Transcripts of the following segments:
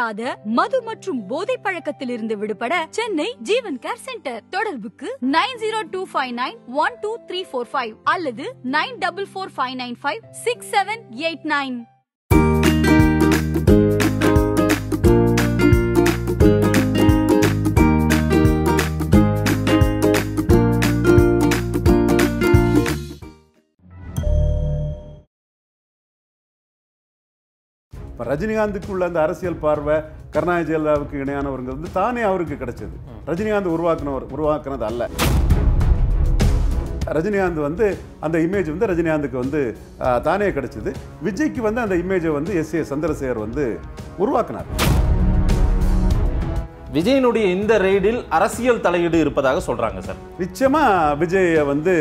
இல்லாத மது மற்றும் போதை பழக்கத்திலிருந்து விடுபட சென்னை ஜீவன் கேர் சென்டர் தொடர்புக்கு nine zero two five nine one two three four five அல்லது nine double four five nine five six seven eight nine இப்போ ரஜினிகாந்துக்கு உள்ள அந்த அரசியல் பார்வை கருணாநிதி ஜெயலலிதாவுக்கு இணையானவருங்கிறது தானே அவருக்கு கிடைச்சது ரஜினிகாந்த் உருவாக்குனவர் உருவாக்குனது அல்ல ரஜினிகாந்த் வந்து அந்த இமேஜ் வந்து ரஜினிகாந்துக்கு வந்து தானே கிடைச்சது விஜய்க்கு வந்து அந்த இமேஜை வந்து எஸ் ஏ சந்திரசேகர் வந்து உருவாக்குனார் விஜயனுடைய இந்த ரெய்டில் அரசியல் தலையீடு இருப்பதாக சொல்கிறாங்க சார் நிச்சயமாக விஜயை வந்து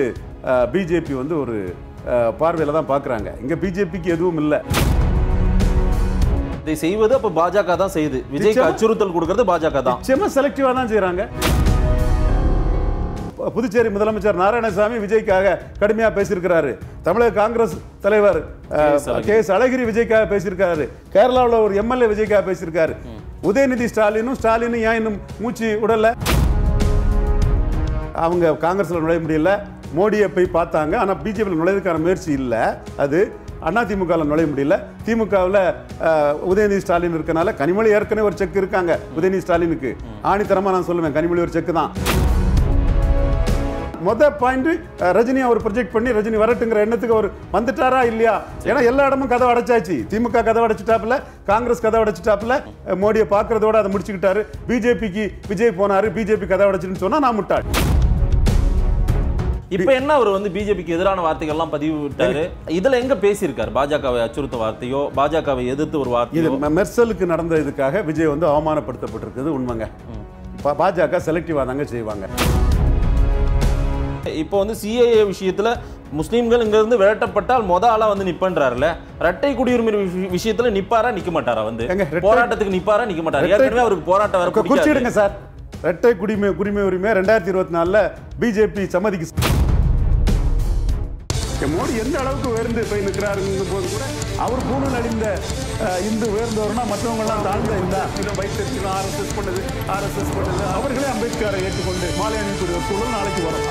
பிஜேபி வந்து ஒரு பார்வையில் தான் பார்க்குறாங்க இங்கே பிஜேபிக்கு எதுவும் இல்லை இதை செய்வது அப்ப பாஜக தான் செய்யுது விஜய்க்கு அச்சுறுத்தல் கொடுக்கறது பாஜக தான் நிச்சயமா செலக்டிவா தான் செய்யறாங்க புதுச்சேரி முதலமைச்சர் நாராயணசாமி விஜய்க்காக கடுமையா பேசியிருக்கிறாரு தமிழக காங்கிரஸ் தலைவர் கே எஸ் அழகிரி விஜய்க்காக பேசியிருக்காரு கேரளாவில் ஒரு எம்எல்ஏ விஜய்க்காக பேசியிருக்காரு உதயநிதி ஸ்டாலினும் ஸ்டாலினும் ஏன் இன்னும் மூச்சு உடல அவங்க காங்கிரஸில் நுழைய முடியல மோடியை போய் பார்த்தாங்க ஆனால் பிஜேபியில் நுழையதுக்கான முயற்சி இல்லை அது அண்ணா திமுகவில் நுழைய முடியல திமுகவில் உதயநிதி ஸ்டாலின் இருக்கனால கனிமொழி ஏற்கனவே ஒரு செக் இருக்காங்க உதயநிதி ஸ்டாலினுக்கு ஆணித்தரமாக நான் சொல்லுவேன் கனிமொழி ஒரு செக் தான் மொத பாயிண்ட் ரஜினி அவர் ப்ரொஜெக்ட் பண்ணி ரஜினி வரட்டுங்கிற எண்ணத்துக்கு அவர் வந்துட்டாரா இல்லையா ஏன்னா எல்லா இடமும் கதை அடைச்சாச்சு திமுக கதை அடைச்சிட்டாப்புல காங்கிரஸ் கதை அடைச்சிட்டாப்புல மோடியை பார்க்கறதோட அதை முடிச்சுக்கிட்டாரு பிஜேபிக்கு விஜய் போனாரு பிஜேபி கதை அடைச்சிட்டுன்னு சொன்னா நான் முட்டாள் இப்போ என்ன அவர் வந்து பிஜேபிக்கு எதிரான வார்த்தைகள்லாம் பதிவு விட்டாரு இதுல எங்க பேசியிருக்காரு பாஜகவை அச்சுறுத்த வார்த்தையோ பாஜகவை எதிர்த்து ஒரு வார்த்தை மெர்சலுக்கு நடந்த இதுக்காக விஜய் வந்து அவமானப்படுத்தப்பட்டிருக்குது உண்மைங்க பாஜக செலக்டிவாக தாங்க செய்வாங்க இப்போ வந்து சிஏஏ விஷயத்தில் முஸ்லீம்கள் இங்கேருந்து விரட்டப்பட்டால் மொத ஆளாக வந்து நிற்பன்றாருல ரெட்டை குடியுரிமை விஷயத்தில் நிற்பாரா நிற்க மாட்டாரா வந்து போராட்டத்துக்கு நிற்பாரா நிற்க மாட்டாரு ஏற்கனவே அவருக்கு போராட்டம் வர குறிச்சிடுங்க சார் ரெட்டை குடிமை குடிமை உரிமை ரெண்டாயிரத்தி இருபத்தி நாலில் பிஜேபி சம்மதிக்கு மோடி எந்த அளவுக்கு உயர்ந்து போய் நிற்கிறாருங்க போது கூட அவர் கூட நடிந்த இந்து உயர்ந்தவர்னா மற்றவங்கெல்லாம் தாழ்ந்த இந்த வைத்திருக்கணும் ஆர்எஸ்எஸ் பண்ணது ஆர்எஸ்எஸ் பண்ணது அவர்களே அம்பேத்கரை ஏற்றுக்கொண்டு மாலை அணிக்குரிய சூழல் நாளைக்கு வரும்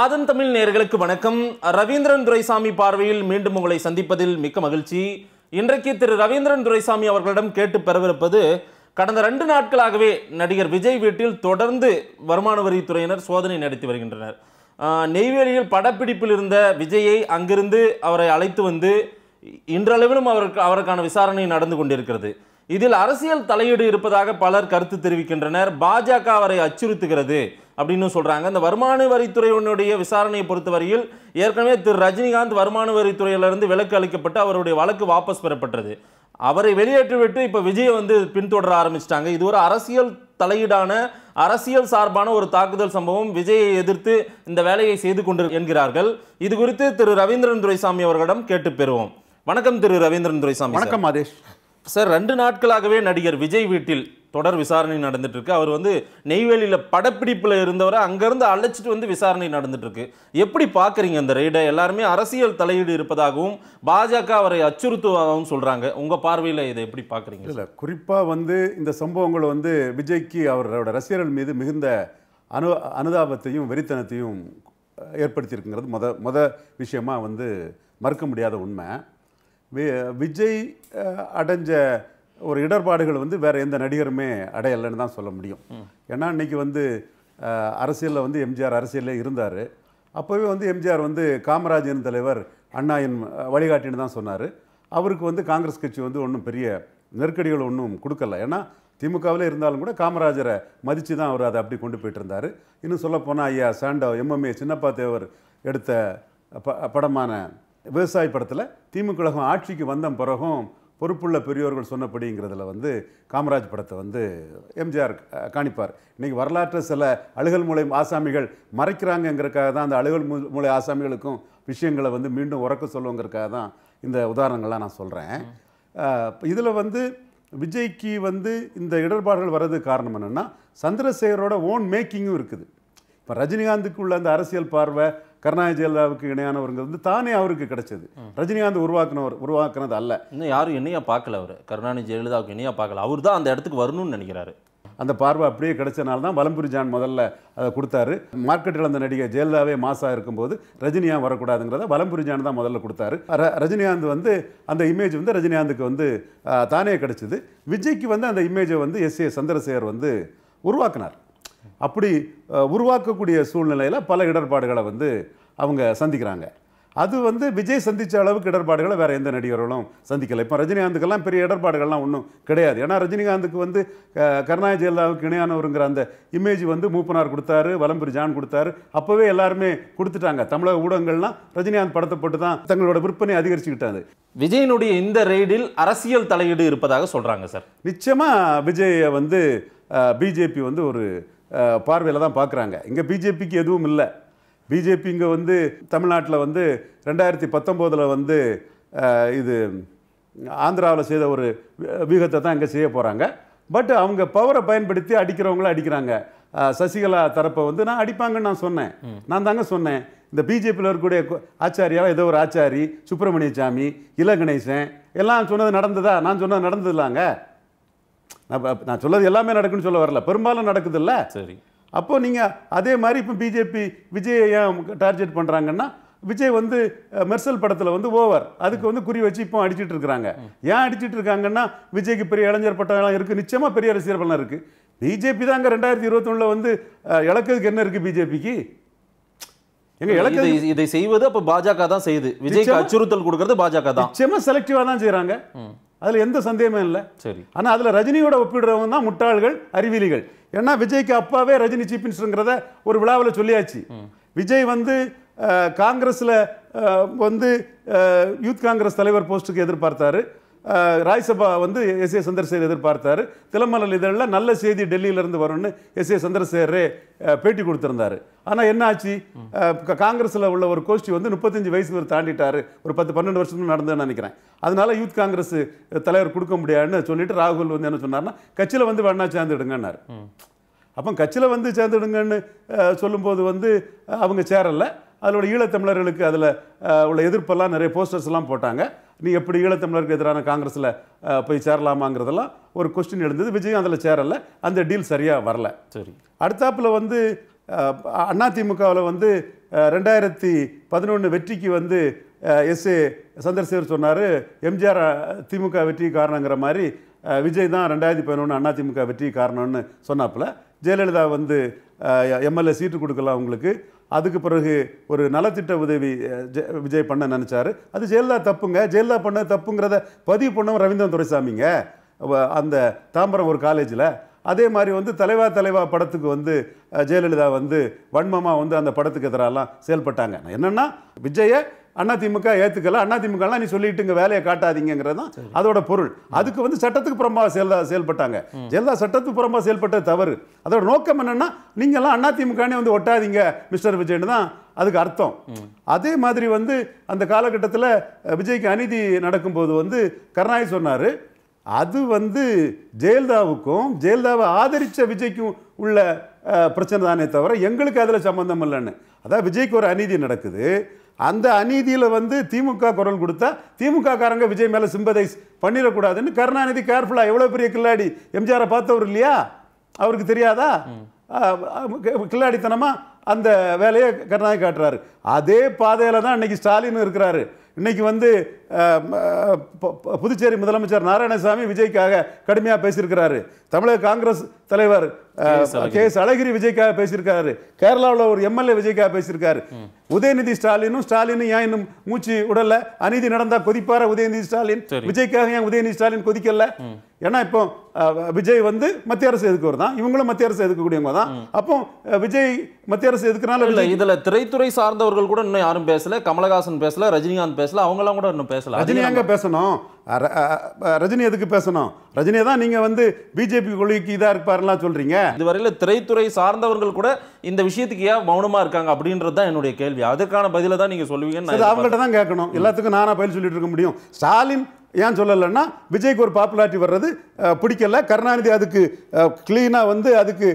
ஆதன் தமிழ் நேர்களுக்கு வணக்கம் ரவீந்திரன் துரைசாமி பார்வையில் மீண்டும் உங்களை சந்திப்பதில் மிக்க மகிழ்ச்சி இன்றைக்கு திரு ரவீந்திரன் துரைசாமி அவர்களிடம் கேட்டு பெறவிருப்பது கடந்த ரெண்டு நாட்களாகவே நடிகர் விஜய் வீட்டில் தொடர்ந்து வருமான வரித்துறையினர் சோதனை நடத்தி வருகின்றனர் நெய்வேலியில் படப்பிடிப்பில் இருந்த விஜயை அங்கிருந்து அவரை அழைத்து வந்து இன்றளவிலும் அவருக்கு அவருக்கான விசாரணை நடந்து கொண்டிருக்கிறது இதில் அரசியல் தலையீடு இருப்பதாக பலர் கருத்து தெரிவிக்கின்றனர் பாஜக அவரை அச்சுறுத்துகிறது அப்படின்னு சொல்கிறாங்க இந்த வருமான வரித்துறையினுடைய விசாரணையை பொறுத்தவரையில் ஏற்கனவே திரு ரஜினிகாந்த் வருமான வரித்துறையிலிருந்து விலக்கு அளிக்கப்பட்டு அவருடைய வழக்கு வாபஸ் பெறப்பட்டது அவரை வெளியேற்றிவிட்டு இப்போ விஜயை வந்து பின்தொடர ஆரம்பிச்சிட்டாங்க இது ஒரு அரசியல் தலையீடான அரசியல் சார்பான ஒரு தாக்குதல் சம்பவம் விஜயை எதிர்த்து இந்த வேலையை செய்து கொண்டு என்கிறார்கள் இது குறித்து திரு ரவீந்திரன் துரைசாமி அவர்களிடம் கேட்டு பெறுவோம் வணக்கம் திரு ரவீந்திரன் துரைசாமி வணக்கம் மாதேஷ் சார் ரெண்டு நாட்களாகவே நடிகர் விஜய் வீட்டில் தொடர் விசாரணை நடந்துட்டு இருக்கு அவர் வந்து நெய்வேலியில் படப்பிடிப்பில் இருந்தவரை அங்கேருந்து அழைச்சிட்டு வந்து விசாரணை நடந்துட்டு இருக்கு எப்படி பார்க்குறீங்க அந்த ரெய்டை எல்லாருமே அரசியல் தலையீடு இருப்பதாகவும் பாஜக அவரை அச்சுறுத்துவதாகவும் சொல்கிறாங்க உங்கள் பார்வையில் இதை எப்படி பார்க்குறீங்க இல்லை குறிப்பாக வந்து இந்த சம்பவங்கள் வந்து விஜய்க்கு அவரோட ரசிகர்கள் மீது மிகுந்த அனு அனுதாபத்தையும் வெறித்தனத்தையும் ஏற்படுத்தியிருக்குங்கிறது மொத மொத விஷயமாக வந்து மறுக்க முடியாத உண்மை விஜய் அடைஞ்ச ஒரு இடர்பாடுகள் வந்து வேறு எந்த நடிகருமே அடையலைன்னு தான் சொல்ல முடியும் ஏன்னா இன்றைக்கி வந்து அரசியலில் வந்து எம்ஜிஆர் அரசியலில் இருந்தார் அப்போவே வந்து எம்ஜிஆர் வந்து காமராஜரின் தலைவர் அண்ணாயின் வழிகாட்டின்னு தான் சொன்னார் அவருக்கு வந்து காங்கிரஸ் கட்சி வந்து ஒன்றும் பெரிய நெருக்கடிகள் ஒன்றும் கொடுக்கல ஏன்னா திமுகவில் இருந்தாலும் கூட காமராஜரை மதித்து தான் அவர் அதை அப்படி கொண்டு போயிட்டு இருந்தார் இன்னும் சொல்லப்போனால் ஐயா சாண்டோ எம்எம்ஏ சின்னப்பா தேவர் எடுத்த ப படமான விவசாய படத்தில் திமுக ஆட்சிக்கு வந்த பிறகும் பொறுப்புள்ள பெரியோர்கள் சொன்னபடிங்கிறதுல வந்து காமராஜ் படத்தை வந்து எம்ஜிஆர் காணிப்பார் இன்றைக்கி வரலாற்று சில அழுகல் மூளை ஆசாமிகள் மறைக்கிறாங்கங்கிறக்காக தான் அந்த அழுகல் மூலை ஆசாமிகளுக்கும் விஷயங்களை வந்து மீண்டும் உறக்க சொல்லுவோங்கிறக்காக தான் இந்த உதாரணங்கள்லாம் நான் சொல்கிறேன் இதில் வந்து விஜய்க்கு வந்து இந்த இடர்பாடுகள் வர்றதுக்கு காரணம் என்னென்னா சந்திரசேகரோட ஓன் மேக்கிங்கும் இருக்குது இப்போ ரஜினிகாந்துக்குள்ள அந்த அரசியல் பார்வை கருணாநிதி ஜெயலலிதாவுக்கு இணையானவர்கள் வந்து தானே அவருக்கு கிடைச்சது ரஜினிகாந்த் உருவாக்குனவர் உருவாக்குனது அல்ல இன்னும் யாரும் என்னையா பார்க்கல அவர் கருணாநிதி ஜெயலலிதாவுக்கு என்னையா பார்க்கல அவர் தான் அந்த இடத்துக்கு வரணும்னு நினைக்கிறாரு அந்த பார்வை அப்படியே கிடைச்சனால தான் வலம்புரி ஜான் முதல்ல அதை கொடுத்தாரு மார்க்கெட் இழந்த நடிகை ஜெயலலிதாவே மாசாக இருக்கும்போது ரஜினியாக வரக்கூடாதுங்கிறத வலம்புரி ஜான் தான் முதல்ல கொடுத்தாரு ரஜினிகாந்த் வந்து அந்த இமேஜ் வந்து ரஜினிகாந்துக்கு வந்து தானே கிடைச்சிது விஜய்க்கு வந்து அந்த இமேஜை வந்து எஸ் ஏ சந்திரசேகர் வந்து உருவாக்குனார் அப்படி உருவாக்கக்கூடிய சூழ்நிலையில் பல இடர்பாடுகளை வந்து அவங்க சந்திக்கிறாங்க அது வந்து விஜய் சந்தித்த அளவுக்கு இடர்பாடுகளை வேறு எந்த நடிகர்களும் சந்திக்கலை இப்போ ரஜினிகாந்துக்கெல்லாம் பெரிய இடர்பாடுகள்லாம் ஒன்றும் கிடையாது ஏன்னா ரஜினிகாந்துக்கு வந்து கருணாநிதி ஜெயலலிதாவுக்கு இணையானவருங்கிற அந்த இமேஜ் வந்து மூப்பனார் கொடுத்தாரு வலம்புரி ஜான் கொடுத்தாரு அப்போவே எல்லாருமே கொடுத்துட்டாங்க தமிழக ஊடகங்கள்லாம் ரஜினிகாந்த் படத்தை போட்டு தான் தங்களோட விற்பனை அதிகரிச்சுக்கிட்டாங்க விஜயனுடைய இந்த ரெய்டில் அரசியல் தலையீடு இருப்பதாக சொல்கிறாங்க சார் நிச்சயமாக விஜயை வந்து பிஜேபி வந்து ஒரு பார்வையில் தான் பார்க்குறாங்க இங்கே பிஜேபிக்கு எதுவும் இல்லை பிஜேபி இங்கே வந்து தமிழ்நாட்டில் வந்து ரெண்டாயிரத்தி பத்தொம்போதில் வந்து இது ஆந்திராவில் செய்த ஒரு வியூகத்தை தான் இங்கே செய்ய போகிறாங்க பட் அவங்க பவரை பயன்படுத்தி அடிக்கிறவங்களும் அடிக்கிறாங்க சசிகலா தரப்பை வந்து நான் அடிப்பாங்கன்னு நான் சொன்னேன் நான் தாங்க சொன்னேன் இந்த பிஜேபியில் இருக்கக்கூடிய ஆச்சாரியாவை ஏதோ ஒரு ஆச்சாரி சுப்பிரமணிய சாமி இல கணேசன் எல்லாம் சொன்னது நடந்ததா நான் சொன்னது நடந்ததில்லாங்க நான் நான் சொல்லது எல்லாமே நடக்குன்னு சொல்ல வரல பெரும்பாலும் நடக்குது இல்லை சரி அப்போது நீங்கள் அதே மாதிரி இப்போ பிஜேபி விஜயை ஏன் டார்கெட் பண்ணுறாங்கன்னா விஜய் வந்து மெர்சல் படத்தில் வந்து ஓவர் அதுக்கு வந்து குறி வச்சு இப்போ அடிச்சுட்டு இருக்கிறாங்க ஏன் அடிச்சுட்டு இருக்காங்கன்னா விஜய்க்கு பெரிய இளைஞர் பட்டம் இருக்குது நிச்சயமாக பெரிய ரசிகர் பலம் இருக்குது பிஜேபி தான் அங்கே ரெண்டாயிரத்தி இருபத்தொன்னில் வந்து இழக்கிறதுக்கு என்ன இருக்குது பிஜேபிக்கு இலக்கு இதை செய்வது அப்ப பாஜக தான் செய்யுது விஜய்க்கு அச்சுறுத்தல் கொடுக்கறது பாஜக தான் நிச்சயமாக செலக்டிவாக தான் செய்யறாங்க அதில் எந்த சந்தேகமே இல்லை சரி ஆனால் அதில் ரஜினியோட ஒப்பிடுறவங்க தான் முட்டாள்கள் அறிவியலிகள் ஏன்னா விஜய்க்கு அப்பாவே ரஜினி சீஃப் மினிஸ்டருங்கிறத ஒரு விழாவில் சொல்லியாச்சு விஜய் வந்து காங்கிரஸில் வந்து யூத் காங்கிரஸ் தலைவர் போஸ்ட்டுக்கு எதிர்பார்த்தாரு ராஜ்சபா வந்து எஸ் ஏ சந்திரசேகர் எதிர்பார்த்தார் திலமலல் இதழில் நல்ல செய்தி டெல்லியிலேருந்து வரும்னு எஸ் ஏ சந்திரசேகரே பேட்டி கொடுத்துருந்தார் ஆனால் என்ன ஆச்சு காங்கிரஸில் உள்ள ஒரு கோஷ்டி வந்து முப்பத்தஞ்சு வயசு பேர் தாண்டிட்டார் ஒரு பத்து பன்னெண்டு வருஷத்துக்கு நடந்ததுன்னு நினைக்கிறேன் அதனால யூத் காங்கிரஸ் தலைவர் கொடுக்க முடியாதுன்னு சொல்லிட்டு ராகுல் வந்து என்ன சொன்னார்னா கட்சியில் வந்து வேணா சேர்ந்துடுங்கன்னார் அப்போ கட்சியில் வந்து சேர்ந்துடுங்கன்னு சொல்லும்போது வந்து அவங்க சேரலை அதோட ஈழத்தமிழர்களுக்கு அதில் உள்ள எதிர்ப்பெல்லாம் நிறைய போஸ்டர்ஸ்லாம் போட்டாங்க நீ எப்படி ஈழத்தமிழருக்கு எதிரான காங்கிரஸில் போய் சேரலாமாங்கிறதெல்லாம் ஒரு கொஸ்டின் எழுந்தது விஜயும் அதில் சேரலை அந்த டீல் சரியாக வரல சரி அடுத்தாப்பில் வந்து அதிமுகவில் வந்து ரெண்டாயிரத்தி பதினொன்று வெற்றிக்கு வந்து எஸ் ஏ சந்திரசேகர் சொன்னார் எம்ஜிஆர் திமுக வெற்றி காரணங்கிற மாதிரி விஜய் தான் ரெண்டாயிரத்தி பதினொன்று அதிமுக வெற்றி காரணம்னு சொன்னாப்பில் ஜெயலலிதா வந்து எம்எல்ஏ சீட்டு கொடுக்கலாம் அவங்களுக்கு அதுக்கு பிறகு ஒரு நலத்திட்ட உதவி விஜய் பண்ண நினச்சாரு அது ஜெயலலிதா தப்புங்க ஜெயலலிதா பண்ண தப்புங்கிறத பதிவு பண்ணவும் ரவீந்திரன் துரைசாமிங்க அந்த தாம்பரம் ஒரு காலேஜில் அதே மாதிரி வந்து தலைவா தலைவா படத்துக்கு வந்து ஜெயலலிதா வந்து வன்மமாக வந்து அந்த படத்துக்கு எதிராலாம் செயல்பட்டாங்க என்னென்னா விஜயை அதிமுக ஏற்றுக்கல அதிமுகலாம் நீ சொல்லிட்டு இங்கே வேலையை காட்டாதீங்கிறது தான் அதோட பொருள் அதுக்கு வந்து சட்டத்துக்கு புறம்பாக செயல் செயல்பட்டாங்க ஜெயலலிதா சட்டத்துக்கு புறம்பாக செயல்பட்ட தவறு அதோட நோக்கம் என்னென்னா நீங்கள்லாம் அதிமுகனே வந்து ஒட்டாதீங்க மிஸ்டர் விஜய்னு தான் அதுக்கு அர்த்தம் அதே மாதிரி வந்து அந்த காலகட்டத்தில் விஜய்க்கு அநீதி நடக்கும்போது வந்து கருணாய் சொன்னார் அது வந்து ஜெயலலிதாவுக்கும் ஜெயலலிதாவை ஆதரித்த விஜய்க்கும் உள்ள பிரச்சனை தானே தவிர எங்களுக்கு அதில் சம்மந்தம் இல்லைன்னு அதான் விஜய்க்கு ஒரு அநீதி நடக்குது அந்த அநீதியில் வந்து திமுக குரல் கொடுத்தா திமுக காரங்க விஜய் மேலே சிம்பதைஸ் பண்ணிடக்கூடாதுன்னு கருணாநிதி கேர்ஃபுல்லாக எவ்வளோ பெரிய கில்லாடி எம்ஜிஆரை பார்த்தவர் இல்லையா அவருக்கு தெரியாதா கில்லாடித்தனமா அந்த வேலையை கருணாநிதி காட்டுறாரு அதே பாதையில் தான் இன்றைக்கி ஸ்டாலின் இருக்கிறாரு இன்றைக்கி வந்து புதுச்சேரி முதலமைச்சர் நாராயணசாமி விஜய்க்காக கடுமையாக பேசியிருக்கிறாரு தமிழக காங்கிரஸ் தலைவர் கே எஸ் அழகிரி விஜய்க்காக பேசியிருக்காரு கேரளாவில் ஒரு எம்எல்ஏ விஜய்க்காக பேசியிருக்காரு உதயநிதி ஸ்டாலினும் ஸ்டாலினும் ஏன் இன்னும் மூச்சு உடல்ல அநீதி நடந்தா கொதிப்பார உதயநிதி ஸ்டாலின் விஜய்க்காக ஏன் உதயநிதி ஸ்டாலின் கொதிக்கல ஏன்னா இப்போ விஜய் வந்து மத்திய அரசு எதுக்குவர் தான் இவங்களும் மத்திய அரசு எதுக்கக்கூடியவங்க தான் அப்போ விஜய் மத்திய அரசு எதுக்குனால இல்லை இதுல திரைத்துறை சார்ந்தவர்கள் கூட இன்னும் யாரும் பேசல கமலஹாசன் பேசல ரஜினிகாந்த் பேசல அவங்களாம் கூட இன்னும் பேசல ரஜினியாங்க பேசணும் ரஜினி எதுக்கு பேசணும் ரஜினியை தான் நீங்க வந்து பிஜேபி கொள்கைக்கு இதாக இருப்பார் வரலாம் சொல்றீங்க இதுவரையில் திரைத்துறை சார்ந்தவர்கள் கூட இந்த விஷயத்துக்கு ஏன் மௌனமாக இருக்காங்க அப்படின்றது தான் என்னுடைய கேள்வி அதுக்கான பதிலை தான் நீங்கள் சொல்லுவீங்கன்னு அவங்கள்ட்ட தான் கேட்கணும் எல்லாத்துக்கும் நானாக பதில் சொல்லிட்டு இருக்க முடியும் ஸ்டாலின் ஏன் சொல்லலைன்னா விஜய்க்கு ஒரு பாப்புலாரிட்டி வர்றது பிடிக்கல கருணாநிதி அதுக்கு கிளீனாக வந்து அதுக்கு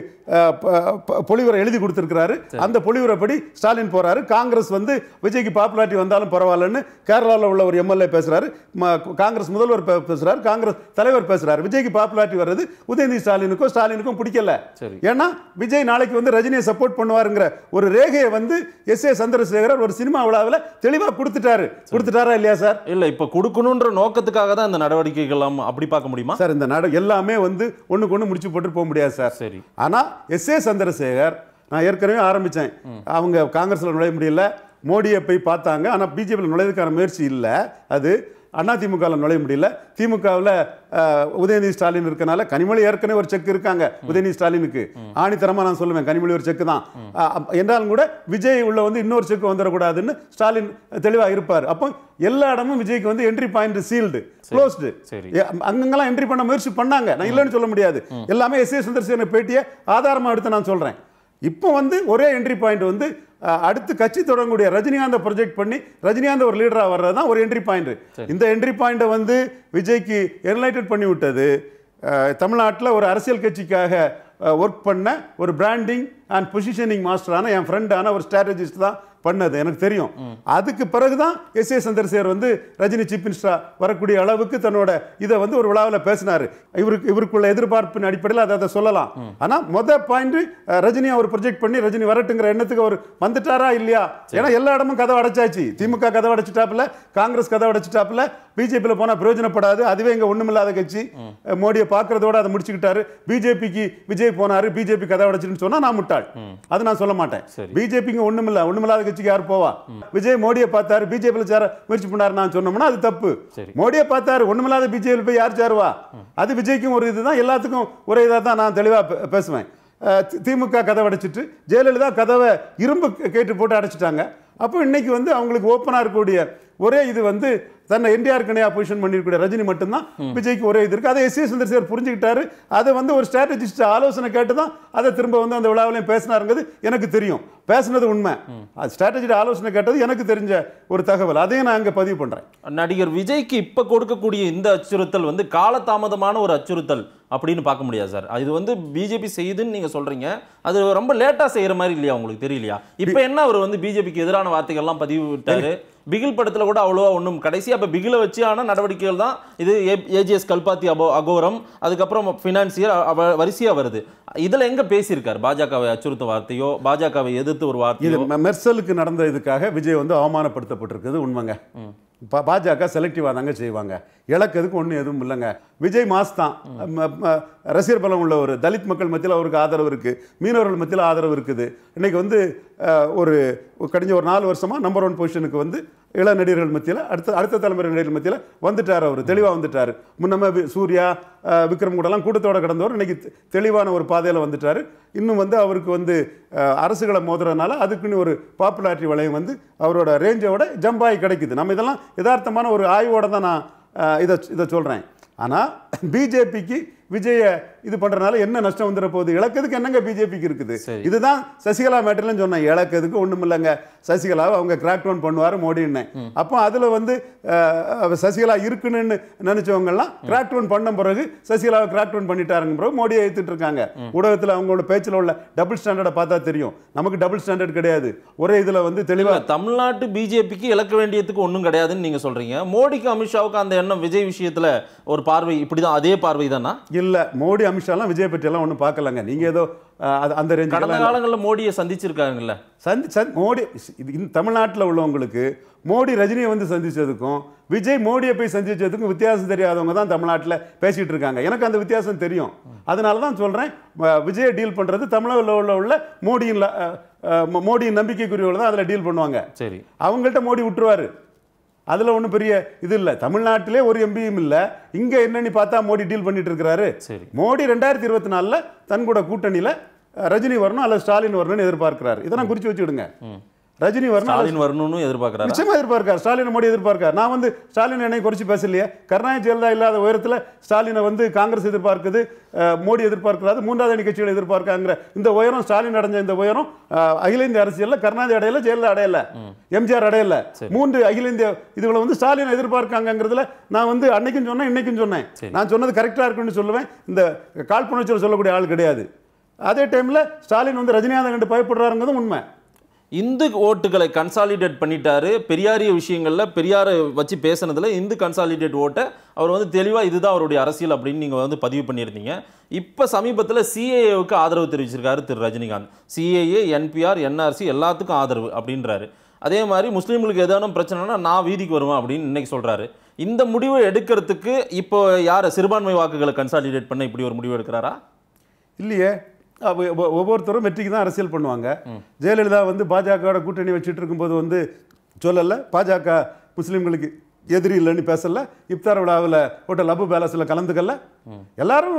பொலிவரை எழுதி கொடுத்துருக்கிறாரு அந்த பொலிவரைப்படி ஸ்டாலின் போகிறாரு காங்கிரஸ் வந்து விஜய்க்கு பாப்புலாரிட்டி வந்தாலும் பரவாயில்லன்னு கேரளாவில் உள்ள ஒரு எம்எல்ஏ பேசுகிறாரு காங்கிரஸ் முதல்வர் பேசுகிறாரு காங்கிரஸ் தலைவர் பேசுகிறாரு விஜய்க்கு பாப்புலாரிட்டி வர்றது உதயநிதி ஸ்டாலினுக்கும் ஸ்டாலினுக்கும் பிடிக்கல ஏன்னா விஜய் நாளைக்கு வந்து ரஜினியை சப்போர்ட் சப்போர்ட் பண்ணுவாருங்கிற ஒரு ரேகையை வந்து எஸ் ஏ சந்திரசேகரர் ஒரு சினிமா விழாவில் தெளிவாக கொடுத்துட்டாரு கொடுத்துட்டாரா இல்லையா சார் இல்லை இப்போ கொடுக்கணுன்ற நோக்கத்துக்காக தான் இந்த நடவடிக்கைகள் அப்படி பார்க்க முடியுமா சார் இந்த நட எல்லாமே வந்து ஒன்றுக்கு ஒன்று முடிச்சு போட்டு போக முடியாது சார் சரி ஆனால் எஸ் ஏ சந்திரசேகர் நான் ஏற்கனவே ஆரம்பித்தேன் அவங்க காங்கிரஸில் நுழைய முடியல மோடியை போய் பார்த்தாங்க ஆனால் பிஜேபியில் நுழையதுக்கான முயற்சி இல்லை அது அதிமுகவில் நுழைய முடியல திமுகவில் உதயநிதி ஸ்டாலின் இருக்கனால கனிமொழி ஏற்கனவே ஒரு செக் இருக்காங்க உதயநிதி ஸ்டாலினுக்கு ஆணித்தரமாக நான் சொல்லுவேன் கனிமொழி ஒரு செக் தான் என்றாலும் கூட விஜய் உள்ள வந்து இன்னொரு செக் வந்துடக்கூடாதுன்னு ஸ்டாலின் தெளிவாக இருப்பார் அப்போ எல்லா இடமும் விஜய்க்கு வந்து என்ட்ரி பாயிண்ட் சீல்டு க்ளோஸ்டு அங்கங்கெல்லாம் என்ட்ரி பண்ண முயற்சி பண்ணாங்க நான் இல்லைன்னு சொல்ல முடியாது எல்லாமே எஸ் ஏ சுந்தரசேன பேட்டியை ஆதாரமாக எடுத்து நான் சொல்கிறேன் இப்போ வந்து ஒரே என்ட்ரி பாயிண்ட் வந்து அடுத்து கட்சி தொடங்கக்கூடிய ரஜினிகாந்தை ப்ரொஜெக்ட் பண்ணி ரஜினிகாந்த் ஒரு லீடராக வர்றது தான் ஒரு என்ட்ரி பாயிண்ட் இந்த என்ட்ரி பாயிண்ட்டை வந்து விஜய்க்கு என்லைட்டட் பண்ணி விட்டது தமிழ்நாட்டில் ஒரு அரசியல் கட்சிக்காக ஒர்க் பண்ண ஒரு பிராண்டிங் அண்ட் பொசிஷனிங் மாஸ்டரான என் ஃப்ரெண்டான ஒரு ஸ்ட்ராட்டஜிஸ்ட் தான் பண்ணது எனக்கு தெரியும் அதுக்கு பிறகு தான் எஸ் ஏ சந்திரசேகர் வந்து ரஜினி சீஃப் மினிஸ்டரா வரக்கூடிய அளவுக்கு தன்னோட இதை வந்து ஒரு விழாவில் பேசினாரு இவருக்கு இவருக்குள்ள எதிர்பார்ப்பின் அடிப்படையில் அதை அதை சொல்லலாம் ஆனால் மொத பாயிண்ட் ரஜினி அவர் ப்ரொஜெக்ட் பண்ணி ரஜினி வரட்டுங்கிற எண்ணத்துக்கு அவர் வந்துட்டாரா இல்லையா ஏன்னா எல்லா இடமும் கதவை அடைச்சாச்சு திமுக கதவை அடைச்சிட்டாப்புல காங்கிரஸ் கதவை அடைச்சிட்டாப்புல பிஜேபியில் போனால் பிரயோஜனப்படாது அதுவே இங்கே ஒன்றுமில்லாத கட்சி மோடியை பாக்குறதோட அதை முடிச்சுக்கிட்டாரு பிஜேபிக்கு விஜய் போனார் பிஜேபி கதை உடைச்சின்னு சொன்னால் நான் முட்டாள் அது நான் சொல்ல மாட்டேன் பிஜேபிங்க ஒன்றுமில்ல ஒன்றுமில்லாத கட்சிக்கு யார் போவா விஜய் மோடியை பார்த்தாரு பிஜேபியில் சேர முயற்சி பண்ணார் நான் சொன்னோம்னா அது தப்பு மோடியை பார்த்தாரு ஒன்றுமில்லாத பிஜேபியில் போய் யார் சேருவா அது விஜய்க்கும் ஒரு இதுதான் எல்லாத்துக்கும் ஒரே இதாக தான் நான் தெளிவாக பேசுவேன் திமுக கதவை அடைச்சிட்டு ஜெயலலிதா கதவை இரும்பு கேட்டு போட்டு அடைச்சிட்டாங்க அப்போ இன்னைக்கு வந்து அவங்களுக்கு ஓப்பனாக இருக்கக்கூடிய ஒரே இது வந்து தன்னை என்டிஆருக்கு இணையாக பொசிஷன் பண்ணிருக்கிற ரஜினி மட்டும்தான் விஜய்க்கு ஒரே இது இருக்குது அதை எஸ் ஏ சுந்தர் சார் புரிஞ்சுக்கிட்டாரு அதை வந்து ஒரு ஸ்ட்ராட்டஜிஸ்ட் ஆலோசனை கேட்டு தான் அதை திரும்ப வந்து அந்த விழாவிலையும் பேசினாருங்கிறது எனக்கு தெரியும் பேசுனது உண்மை அது ஸ்ட்ராட்டஜியோட ஆலோசனை கேட்டது எனக்கு தெரிஞ்ச ஒரு தகவல் அதையும் நான் அங்கே பதிவு பண்ணுறேன் நடிகர் விஜய்க்கு இப்போ கொடுக்கக்கூடிய இந்த அச்சுறுத்தல் வந்து காலதாமதமான ஒரு அச்சுறுத்தல் அப்படின்னு பார்க்க முடியாது சார் இது வந்து பிஜேபி செய்யுதுன்னு நீங்கள் சொல்கிறீங்க அது ரொம்ப லேட்டாக செய்கிற மாதிரி இல்லையா உங்களுக்கு தெரியலையா இப்போ என்ன அவர் வந்து பிஜேபிக்கு எதிரான வார்த்தைகள்லாம் பதிவிட்டாரு பிகில் படத்தில் கூட அவ்வளோவா ஒன்றும் கடைசியாக அப்போ பிகில வச்சியான நடவடிக்கைகள் தான் இது ஏஜிஎஸ் கல்பாத்தி அபோ அகோரம் அதுக்கப்புறம் ஃபினான்சியர் வரிசையாக வருது இதில் எங்கே பேசியிருக்கார் பாஜகவை அச்சுறுத்த வார்த்தையோ பாஜகவை எதிர்த்து ஒரு வார்த்தை மெர்சலுக்கு நடந்த இதுக்காக விஜய் வந்து அவமானப்படுத்தப்பட்டிருக்குது உண்மைங்க பாஜக செலக்டிவாக தாங்க செய்வாங்க இழக்கிறதுக்கு ஒன்றும் எதுவும் இல்லைங்க விஜய் மாஸ் தான் ரசிகர் பலம் உள்ளவர் தலித் மக்கள் மத்தியில் அவருக்கு ஆதரவு இருக்குது மீனவர்கள் மத்தியில் ஆதரவு இருக்குது இன்றைக்கி வந்து ஒரு கடிஞ்ச ஒரு நாலு வருஷமாக நம்பர் ஒன் பொசிஷனுக்கு வந்து இள நடிகர்கள் மத்தியில் அடுத்த அடுத்த தலைமுறை நடிகர்கள் மத்தியில் வந்துட்டார் அவர் தெளிவாக வந்துட்டார் முன்னமே சூர்யா விக்ரம் கூடலாம் கூட்டத்தோடு கடந்தவர் இன்னைக்கு தெளிவான ஒரு பாதையில் வந்துட்டார் இன்னும் வந்து அவருக்கு வந்து அரசுகளை மோதுறதுனால அதுக்குன்னு ஒரு பாப்புலாரிட்டி வளையம் வந்து அவரோட ரேஞ்சோட ஜம்பாய் கிடைக்குது நம்ம இதெல்லாம் யதார்த்தமான ஒரு ஆய்வோடு தான் நான் இதை இதை சொல்கிறேன் ஆனால் பிஜேபிக்கு விஜய இது பண்றதுனால என்ன நஷ்டம் வந்துட போகுது இழக்கிறதுக்கு என்னங்க பிஜேபிக்கு இருக்குது இதுதான் சசிகலா மேட்டர்லன்னு சொன்னேன் இழக்கிறதுக்கு ஒண்ணும் இல்லைங்க சசிகலா அவங்க கிராக் டவுன் பண்ணுவார் மோடினு அப்போ அதுல வந்து சசிகலா இருக்குன்னு எல்லாம் கிராக் டவுன் பண்ண பிறகு சசிகலாவை கிராக் டவுன் பண்ணிட்டாருங்க பிறகு மோடியை எழுத்துட்டு இருக்காங்க ஊடகத்தில் அவங்களோட பேச்சில் உள்ள டபுள் ஸ்டாண்டர்டை பார்த்தா தெரியும் நமக்கு டபுள் ஸ்டாண்டர்ட் கிடையாது ஒரே இதுல வந்து தெளிவாக தமிழ்நாட்டு பிஜேபிக்கு இழக்க வேண்டியதுக்கு ஒன்றும் கிடையாதுன்னு நீங்க சொல்றீங்க மோடிக்கு அமித்ஷாவுக்கு அந்த எண்ணம் விஜய் விஷயத்துல ஒரு பார்வை இப்படிதான் அதே பார்வை தானா இல்லை மோடி அமித்ஷாலாம் விஜய் பற்றியெல்லாம் ஒன்றும் பார்க்கலங்க நீங்கள் ஏதோ அது அந்த ரெண்டு கடந்த காலங்களில் மோடியை சந்திச்சிருக்காங்கல்ல சந்தி சந்த் மோடி இது தமிழ்நாட்டில் உள்ளவங்களுக்கு மோடி ரஜினியை வந்து சந்தித்ததுக்கும் விஜய் மோடியை போய் சந்தித்ததுக்கும் வித்தியாசம் தெரியாதவங்க தான் தமிழ்நாட்டில் பேசிகிட்டு இருக்காங்க எனக்கு அந்த வித்தியாசம் தெரியும் அதனால தான் சொல்கிறேன் விஜயை டீல் பண்ணுறது தமிழக உள்ள உள்ள மோடியின் மோடியின் நம்பிக்கைக்குரியவர்கள் தான் அதில் டீல் பண்ணுவாங்க சரி அவங்கள்ட்ட மோடி விட்டுருவாரு அதில் ஒன்றும் பெரிய இது இல்லை தமிழ்நாட்டிலே ஒரு எம்பியும் இல்லை இங்கே என்னன்னு பார்த்தா மோடி டீல் பண்ணிட்டு இருக்கிறாரு மோடி ரெண்டாயிரத்தி இருபத்தி நாலில் தன்கூட கூட்டணியில் ரஜினி வரணும் அல்லது ஸ்டாலின் வரணும்னு எதிர்பார்க்கிறார் இதெல்லாம் குறித்து வச்சுடுங்க ரஜினி வரணும் ஸ்டாலின் வரணும்னு எதிர்பார்க்கறாரு நிச்சயமா எதிர்பார்க்கார் ஸ்டாலின் மோடி எதிர்பார்க்கார் நான் வந்து ஸ்டாலின் என்னை குறைச்சி பேசலையே கருணாநிதி ஜெயலலிதா இல்லாத உயரத்தில் ஸ்டாலினை வந்து காங்கிரஸ் எதிர்பார்க்குது மோடி எதிர்பார்க்கிறாரு மூன்றாவது அணி கட்சிகள் எதிர்பார்க்காங்கிற இந்த உயரம் ஸ்டாலின் அடைஞ்ச இந்த உயரம் அகில இந்திய அரசியலில் கருணாநிதி அடையல ஜெயலலிதா அடையல எம்ஜிஆர் அடையல மூன்று அகில இந்திய இதுகளை வந்து ஸ்டாலின் எதிர்பார்க்காங்கிறதுல நான் வந்து அன்னைக்கும் சொன்னேன் இன்னைக்கும் சொன்னேன் நான் சொன்னது கரெக்டாக இருக்குன்னு சொல்லுவேன் இந்த காழ்ப்புணர்ச்சியில் சொல்லக்கூடிய ஆள் கிடையாது அதே டைமில் ஸ்டாலின் வந்து ரஜினிகாந்த் கண்டு பயப்படுறாருங்கிறது உண்மை இந்து ஓட்டுகளை கன்சாலிடேட் பண்ணிட்டாரு பெரியாரிய விஷயங்களில் பெரியாரை வச்சு பேசுனதில் இந்து கன்சாலிடேட் ஓட்டை அவர் வந்து தெளிவாக இதுதான் அவருடைய அரசியல் அப்படின்னு நீங்கள் வந்து பதிவு பண்ணியிருந்தீங்க இப்போ சமீபத்தில் சிஏஏவுக்கு ஆதரவு தெரிவிச்சிருக்காரு Thiru Rajinikanth CAA NPR NRC எல்லாத்துக்கும் ஆதரவு அப்படின்றாரு அதே மாதிரி முஸ்லீம்களுக்கு ஏதானும் பிரச்சனைனா நான் வீதிக்கு வருவேன் அப்படின்னு இன்றைக்கி சொல்கிறாரு இந்த முடிவை எடுக்கிறதுக்கு இப்போ யார் சிறுபான்மை வாக்குகளை கன்சாலிடேட் பண்ண இப்படி ஒரு முடிவு எடுக்கிறாரா இல்லையே ஒவ்வொருத்தரும் வெற்றிக்கு தான் அரசியல் பண்ணுவாங்க ஜெயலலிதா வந்து பாஜகவோட கூட்டணி வச்சுட்டு இருக்கும்போது வந்து சொல்லலை பாஜக முஸ்லீம்களுக்கு எதிரி இல்லைன்னு பேசல இப்தார் விழாவில் ஹோட்டல் அபு பேலஸில் கலந்துக்கல எல்லாரும்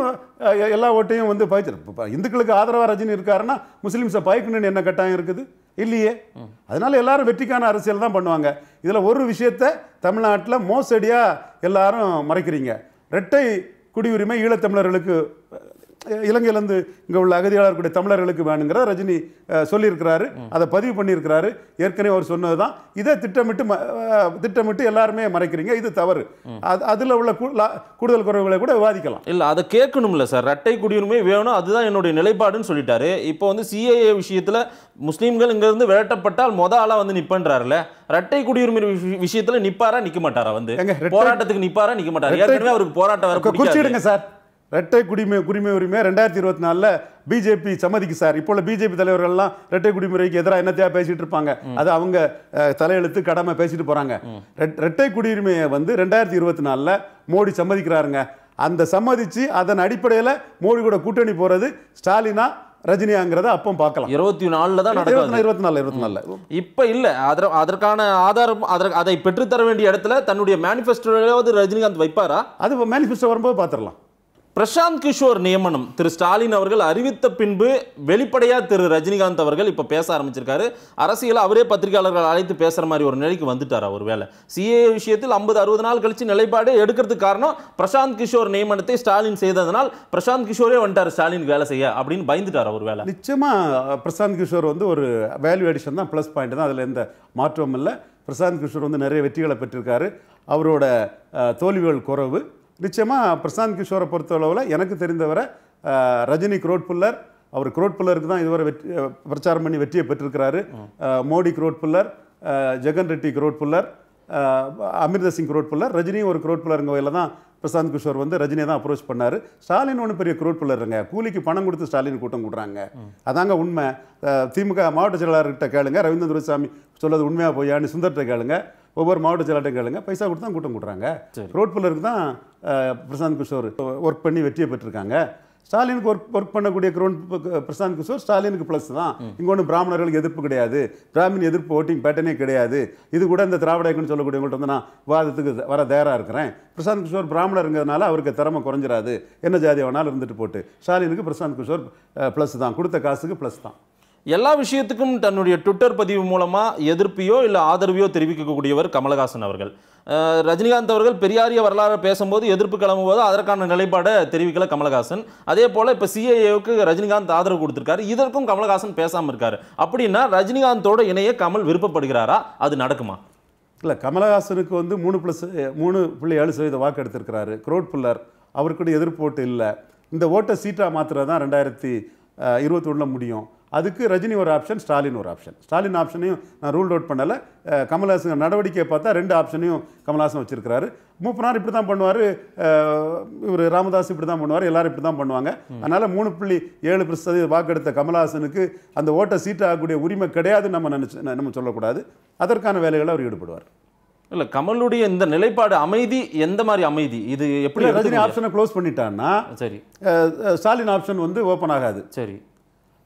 எல்லா ஓட்டையும் வந்து பாய்ச்சிரு இந்துக்களுக்கு ஆதரவாக ரஜினி இருக்காருன்னா முஸ்லீம்ஸை பாய்க்கணும்னு என்ன கட்டாயம் இருக்குது இல்லையே அதனால எல்லாரும் வெற்றிக்கான அரசியல் தான் பண்ணுவாங்க இதில் ஒரு விஷயத்தை தமிழ்நாட்டில் மோசடியாக எல்லாரும் மறைக்கிறீங்க ரெட்டை குடியுரிமை ஈழத்தமிழர்களுக்கு இலங்கையிலேருந்து இங்கே உள்ள அகதியாளர்களுடைய தமிழர்களுக்கு வேணுங்கிற ரஜினி சொல்லியிருக்கிறாரு அதை பதிவு பண்ணியிருக்கிறாரு ஏற்கனவே அவர் சொன்னது தான் இதை திட்டமிட்டு திட்டமிட்டு எல்லாருமே மறைக்கிறீங்க இது தவறு அது அதில் உள்ள கூடுதல் குறைவுகளை கூட விவாதிக்கலாம் இல்லை அதை கேட்கணும்ல சார் ரட்டை குடியுரிமை வேணும் அதுதான் என்னுடைய நிலைப்பாடுன்னு சொல்லிட்டாரு இப்போ வந்து சிஏஏ விஷயத்தில் முஸ்லீம்கள் இங்கேருந்து விரட்டப்பட்டால் மொதல் ஆளாக வந்து நிற்பன்றாருல ரட்டை குடியுரிமை விஷயத்தில் நிற்பாரா நிற்க மாட்டாரா வந்து போராட்டத்துக்கு நிற்பாரா நிற்க மாட்டாரா ஏற்கனவே அவருக்கு போராட்டம் குறிச்சிடுங்க சார் ரெட்டை குடிமை குடிமை உரிமை ரெண்டாயிரத்தி இருபத்தி நாலில் பிஜேபி சம்மதிக்கு சார் இப்போ உள்ள பிஜேபி தலைவர்கள்லாம் ரெட்டை குடிமுறைக்கு எதிராக என்னத்தையா பேசிட்டு இருப்பாங்க அது அவங்க தலையெழுத்து கடமை பேசிட்டு போறாங்க ரெட்டை குடியுரிமையை வந்து ரெண்டாயிரத்தி இருபத்தி நாலில் மோடி சம்மதிக்கிறாருங்க அந்த சம்மதிச்சு அதன் அடிப்படையில் மோடி கூட கூட்டணி போகிறது ஸ்டாலினா ரஜினியாங்கிறத அப்போ பார்க்கலாம் இருபத்தி நாலுல தான் நடக்கும் இருபத்தி நாலு இருபத்தி நாலு இப்போ இல்லை அதர் அதற்கான ஆதாரம் அதற்கு அதை பெற்றுத்தர வேண்டிய இடத்துல தன்னுடைய மேனிபெஸ்டோவது ரஜினிகாந்த் வைப்பாரா அது மேனிபெஸ்டோ வரும்போது பார்த்துடலாம் பிரசாந்த் கிஷோர் நியமனம் திரு ஸ்டாலின் அவர்கள் அறிவித்த பின்பு வெளிப்படையாக திரு ரஜினிகாந்த் அவர்கள் இப்போ பேச ஆரம்பிச்சிருக்காரு அரசியல் அவரே பத்திரிகையாளர்கள் அழைத்து பேசுகிற மாதிரி ஒரு நிலைக்கு வந்துட்டார் அவர் வேலை சிஏ விஷயத்தில் ஐம்பது அறுபது நாள் கழித்து நிலைப்பாடு எடுக்கிறதுக்கு காரணம் பிரசாந்த் கிஷோர் நியமனத்தை ஸ்டாலின் செய்ததனால் பிரசாந்த் கிஷோரே வந்துட்டார் ஸ்டாலின் வேலை செய்ய அப்படின்னு பயந்துட்டார் அவர் வேலை நிச்சயமாக பிரசாந்த் கிஷோர் வந்து ஒரு வேல்யூ அடிஷன் தான் ப்ளஸ் பாயிண்ட் தான் அதில் எந்த மாற்றமும் இல்லை பிரசாந்த் கிஷோர் வந்து நிறைய வெற்றிகளை பெற்றிருக்காரு அவரோட தோல்விகள் குறைவு நிச்சயமாக பிரசாந்த் கிஷோரை பொறுத்தளவில் எனக்கு தெரிந்தவரை ரஜினி குரோட்புல்லர் அவர் குரோட்புல்லருக்கு தான் இதுவரை வெற்றி பிரச்சாரம் பண்ணி வெற்றியை பெற்றிருக்கிறாரு மோடி குரோட்புல்லர் ஜெகன் ரெட்டி குரோட்புல்லர் அமிர்த சிங் குரோட்புல்லர் ரஜினியும் ஒரு குரோட்புல்லருங்க வகையில் தான் பிரசாந்த் கிஷோர் வந்து ரஜினியை தான் அப்ரோச் பண்ணார் ஸ்டாலின் ஒன்று பெரிய குரோட் பிள்ளைங்க கூலிக்கு பணம் கொடுத்து ஸ்டாலின் கூட்டம் கூடுறாங்க அதாங்க உண்மை திமுக மாவட்ட செயலாளர்கிட்ட கேளுங்க ரவீந்திர துரைசாமி சொல்லது உண்மையாக போயான்னு சுந்தர்கிட்ட கேளுங்க ஒவ்வொரு மாவட்ட செயலாளர் கேளுங்க பைசா கொடுத்து தான் கூட்டம் கூட்டுறாங்க ரோட் பில்லருக்கு தான் பிரசாந்த் கிஷோர் ஒர்க் பண்ணி வெற்றியை பெற்றிருக்காங்க ஸ்டாலினுக்கு ஒர்க் ஒர்க் பண்ணக்கூடிய கிரௌண்ட் பிரசாந்த் கிஷோர் ஸ்டாலினுக்கு ப்ளஸ் தான் இங்கே ஒன்று பிராமணர்களுக்கு எதிர்ப்பு கிடையாது பிராமின் எதிர்ப்பு ஓட்டிங் பேட்டர்னே கிடையாது இது கூட இந்த திராவிட இயக்கம்னு சொல்லக்கூடியவங்கள்ட்ட வந்து நான் வாதத்துக்கு வர தயாராக இருக்கிறேன் பிரசாந்த் கிஷோர் பிராமணருங்கிறதுனால அவருக்கு திறமை குறைஞ்சிராது என்ன ஜாதி வேணாலும் இருந்துட்டு போட்டு ஸ்டாலினுக்கு பிரசாந்த் கிஷோர் ப்ளஸ் தான் கொடுத்த காசுக்கு ப்ளஸ் தான் எல்லா விஷயத்துக்கும் தன்னுடைய ட்விட்டர் பதிவு மூலமாக எதிர்ப்பையோ இல்லை ஆதரவையோ தெரிவிக்கக்கூடியவர் கமலஹாசன் அவர்கள் ரஜினிகாந்த் அவர்கள் பெரியாரிய வரலாறு பேசும்போது எதிர்ப்பு கிளம்பும்போது அதற்கான நிலைப்பாடை தெரிவிக்கல கமலஹாசன் அதே போல் இப்போ சிஏஏவுக்கு ரஜினிகாந்த் ஆதரவு கொடுத்துருக்காரு இதற்கும் கமலஹாசன் பேசாமல் இருக்காரு அப்படின்னா ரஜினிகாந்தோட இணைய கமல் விருப்பப்படுகிறாரா அது நடக்குமா இல்லை கமலஹாசனுக்கு வந்து மூணு ப்ளஸ் மூணு புள்ளி ஏழு சதவீத வாக்கு எடுத்திருக்கிறாரு குரோட் புல்லர் அவருக்கு எதிர்ப்பு ஓட்டு இல்லை இந்த ஓட்டை சீட்டாக மாற்றுறது தான் ரெண்டாயிரத்தி இருபத்தொன்னில் முடியும் அதுக்கு ரஜினி ஒரு ஆப்ஷன் ஸ்டாலின் ஒரு ஆப்ஷன் ஸ்டாலின் ஆப்ஷனையும் நான் ரூல் அவுட் பண்ணலை கமல்ஹாசன் நடவடிக்கையை பார்த்தா ரெண்டு ஆப்ஷனையும் கமல்ஹாசன் வச்சிருக்கிறாரு மூப்பனார் இப்படி தான் பண்ணுவார் இவர் ராமதாஸ் இப்படி தான் பண்ணுவார் எல்லாரும் இப்படி தான் பண்ணுவாங்க அதனால் மூணு புள்ளி ஏழு சதவீத வாக்கெடுத்த கமல்ஹாசனுக்கு அந்த ஓட்டை சீட்டு ஆகக்கூடிய உரிமை கிடையாது நம்ம நினச்சி நம்ம சொல்லக்கூடாது அதற்கான வேலைகளை அவர் ஈடுபடுவார் இல்லை கமலுடைய இந்த நிலைப்பாடு அமைதி எந்த மாதிரி அமைதி இது எப்படி ரஜினி ஆப்ஷனை க்ளோஸ் பண்ணிட்டான்னா சரி ஸ்டாலின் ஆப்ஷன் வந்து ஓப்பன் ஆகாது சரி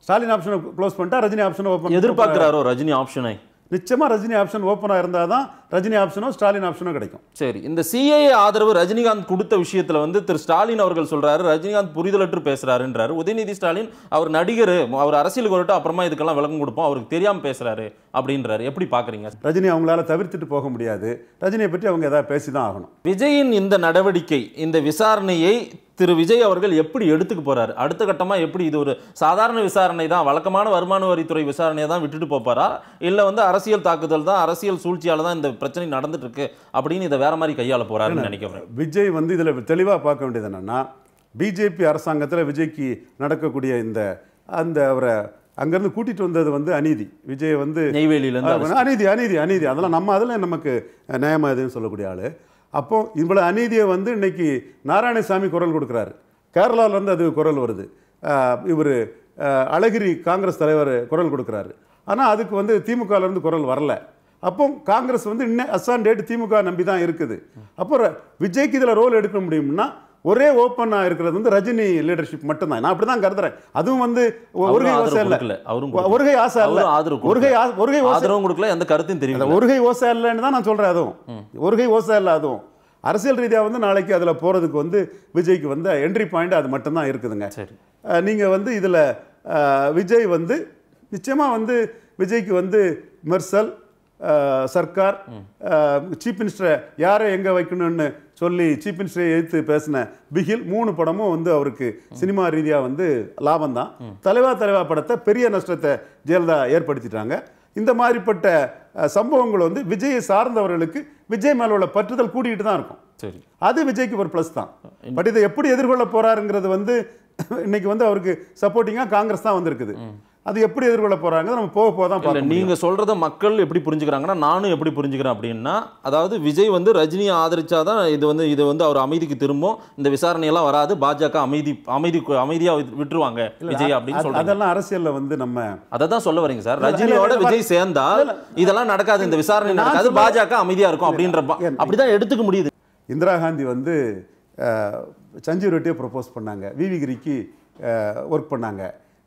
ஸ்டாலின் ஆப்ஷனை க்ளோஸ் பண்ணிட்டா ரஜினி ஆப்ஷனை ஓப்பன் எதிர்பார்க்குறாரோ ரஜினி ஆப்ஷனை நிச்சயமாக ரஜினி ஆப்ஷன் ஓப்பனாக இருந்தால் தான் ரஜினி ஆப்ஷனோ ஸ்டாலின் ஆப்ஷனோ கிடைக்கும் சரி இந்த சிஏஏ ஆதரவு ரஜினிகாந்த் கொடுத்த விஷயத்தில் வந்து திரு ஸ்டாலின் அவர்கள் சொல்கிறாரு ரஜினிகாந்த் புரிதலற்று பேசுகிறாருன்றாரு உதயநிதி ஸ்டாலின் அவர் நடிகர் அவர் அரசியலுக்கு வரட்டும் அப்புறமா இதுக்கெல்லாம் விளக்கம் கொடுப்போம் அவருக்கு தெரியாமல் பேசுகிறாரு அப்படின்றாரு எப்படி பார்க்குறீங்க ரஜினி அவங்களால தவிர்த்துட்டு போக முடியாது ரஜினியை பற்றி அவங்க ஏதாவது பேசி தான் ஆகணும் விஜயின் இந்த நடவடிக்கை இந்த விசாரணையை திரு விஜய் அவர்கள் எப்படி எடுத்துக்க போகிறாரு அடுத்த கட்டமாக எப்படி இது ஒரு சாதாரண விசாரணை தான் வழக்கமான வருமான வரித்துறை விசாரணையை தான் விட்டுட்டு போப்பாரா இல்லை வந்து அரசியல் தாக்குதல் தான் அரசியல் சூழ்ச்சியால் தான் இந்த பிரச்சனை நடந்துட்டு இருக்கு அப்படின்னு இதை வேற மாதிரி கையாள போகிறாருன்னு நினைக்கிறேன் விஜய் வந்து இதில் தெளிவாக பார்க்க வேண்டியது என்னென்னா பிஜேபி அரசாங்கத்தில் விஜய்க்கு நடக்கக்கூடிய இந்த அந்த அவரை அங்கேருந்து கூட்டிகிட்டு வந்தது வந்து அநீதி விஜய் வந்து நெய்வேலியிலேருந்து அநீதி அநீதி அநீதி அதெல்லாம் நம்ம அதில் நமக்கு நியாயமாக எதுன்னு சொல்லக்கூடிய ஆள் அப்போது இவ்வளோ அநீதியை வந்து இன்னைக்கு நாராயணசாமி குரல் கொடுக்குறாரு கேரளாவிலேருந்து அது குரல் வருது இவர் அழகிரி காங்கிரஸ் தலைவர் குரல் கொடுக்குறாரு ஆனால் அதுக்கு வந்து திமுகலேருந்து குரல் வரல அப்போ காங்கிரஸ் வந்து இன்னும் அசான் டேட் திமுக நம்பி தான் இருக்குது அப்போ விஜய்க்கு இதில் ரோல் எடுக்க முடியும்னா ஒரே ஓப்பனாக இருக்கிறது வந்து ரஜினி லீடர்ஷிப் மட்டும்தான் நான் அப்படி தான் கருதுறேன் அதுவும் வந்து ஒருகை ஓசை இல்லை அவரும் ஒருகை ஆசை இல்லை ஆதரவு ஒருகை ஒருகை ஆதரவும் கொடுக்கல எந்த கருத்தையும் தெரியும் ஒருகை ஓசை இல்லைன்னு தான் நான் சொல்கிறேன் அதுவும் ஒருகை ஓசை இல்லை அதுவும் அரசியல் ரீதியாக வந்து நாளைக்கு அதில் போகிறதுக்கு வந்து விஜய்க்கு வந்து என்ட்ரி பாயிண்ட் அது மட்டும்தான் இருக்குதுங்க சரி நீங்கள் வந்து இதில் விஜய் வந்து நிச்சயமாக வந்து விஜய்க்கு வந்து மெர்சல் சர்க்கார் சீஃப் மினிஸ்டரை யாரை எங்கே வைக்கணும்னு சொல்லி சீஃப் மினிஸ்டரை எதிர்த்து பேசின பிகில் மூணு படமும் வந்து அவருக்கு சினிமா ரீதியாக வந்து லாபம் தான் தலைவா தலைவா படத்தை பெரிய நஷ்டத்தை ஜெயலலிதா ஏற்படுத்திட்டாங்க இந்த மாதிரிப்பட்ட சம்பவங்கள் வந்து விஜயை சார்ந்தவர்களுக்கு விஜய் மேல உள்ள பற்றுதல் கூட்டிகிட்டு தான் இருக்கும் சரி அது விஜய்க்கு ஒரு ப்ளஸ் தான் பட் இதை எப்படி எதிர்கொள்ள போறாருங்கிறது வந்து இன்னைக்கு வந்து அவருக்கு சப்போர்ட்டிங்காக காங்கிரஸ் தான் வந்திருக்குது அது எப்படி எதிர்கொள்ள போகிறாங்க நம்ம போக போக தான் பார்க்க நீங்கள் சொல்கிறத மக்கள் எப்படி புரிஞ்சுக்கிறாங்கன்னா நானும் எப்படி புரிஞ்சுக்கிறேன் அப்படின்னா அதாவது விஜய் வந்து ரஜினியை ஆதரிச்சா தான் இது வந்து இது வந்து அவர் அமைதிக்கு திரும்பும் இந்த விசாரணையெல்லாம் வராது பாஜக அமைதி அமைதி அமைதியாக விட்டுருவாங்க விஜய் அப்படின்னு சொல்லி அதெல்லாம் அரசியலில் வந்து நம்ம அதை தான் சொல்ல வரீங்க சார் ரஜினியோட விஜய் சேர்ந்தா இதெல்லாம் நடக்காது இந்த விசாரணை நடக்காது பாஜக அமைதியாக இருக்கும் அப்படின்ற அப்படி தான் எடுத்துக்க முடியுது இந்திரா காந்தி வந்து சஞ்சீவ் ரெட்டியை ப்ரொப்போஸ் பண்ணாங்க விவிகிரிக்கு ஒர்க் பண்ணாங்க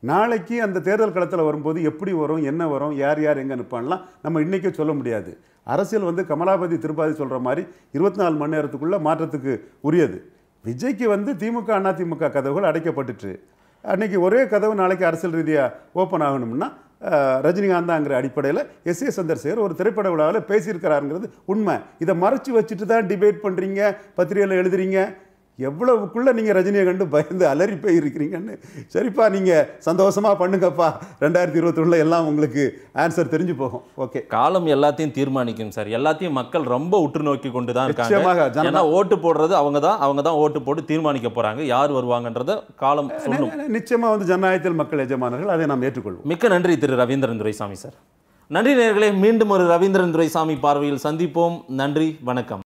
நாளைக்கு அந்த தேர்தல் களத்தில் வரும்போது எப்படி வரும் என்ன வரும் யார் யார் எங்கே நிற்பான்லாம் நம்ம இன்றைக்கே சொல்ல முடியாது அரசியல் வந்து கமலாபதி திருப்பாதி சொல்கிற மாதிரி இருபத்தி நாலு மணி நேரத்துக்குள்ளே மாற்றத்துக்கு உரியது விஜய்க்கு வந்து திமுக அதிமுக கதவுகள் அடைக்கப்பட்டுச்சு அன்றைக்கி ஒரே கதவு நாளைக்கு அரசியல் ரீதியாக ஓப்பன் ஆகணும்னா ரஜினிகாந்தாங்கிற அடிப்படையில் எஸ் ஏ சந்திரசேகர் ஒரு திரைப்பட விழாவில் பேசியிருக்கிறாருங்கிறது உண்மை இதை மறைச்சி வச்சுட்டு தான் டிபேட் பண்ணுறீங்க பத்திரிகையில் எழுதுறீங்க எவ்வளவுக்குள்ளே நீங்கள் ரஜினியை கண்டு பயந்து அலறி இருக்கிறீங்கன்னு சரிப்பா நீங்கள் சந்தோஷமாக பண்ணுங்கப்பா ரெண்டாயிரத்தி இருபத்தி ஒன்றில் எல்லாம் உங்களுக்கு ஆன்சர் தெரிஞ்சு போகும் ஓகே காலம் எல்லாத்தையும் தீர்மானிக்கும் சார் எல்லாத்தையும் மக்கள் ரொம்ப உற்று நோக்கி கொண்டு தான் இருக்காங்க ஏன்னா ஓட்டு போடுறது அவங்க தான் அவங்க தான் ஓட்டு போட்டு தீர்மானிக்க போகிறாங்க யார் வருவாங்கன்றத காலம் சொல்லும் நிச்சயமாக வந்து ஜனநாயகத்தில் மக்கள் எஜமானர்கள் அதை நாம் ஏற்றுக்கொள்வோம் மிக்க நன்றி திரு ரவீந்திரன் துரைசாமி சார் நன்றி நேர்களே மீண்டும் ஒரு ரவீந்திரன் துரைசாமி பார்வையில் சந்திப்போம் நன்றி வணக்கம்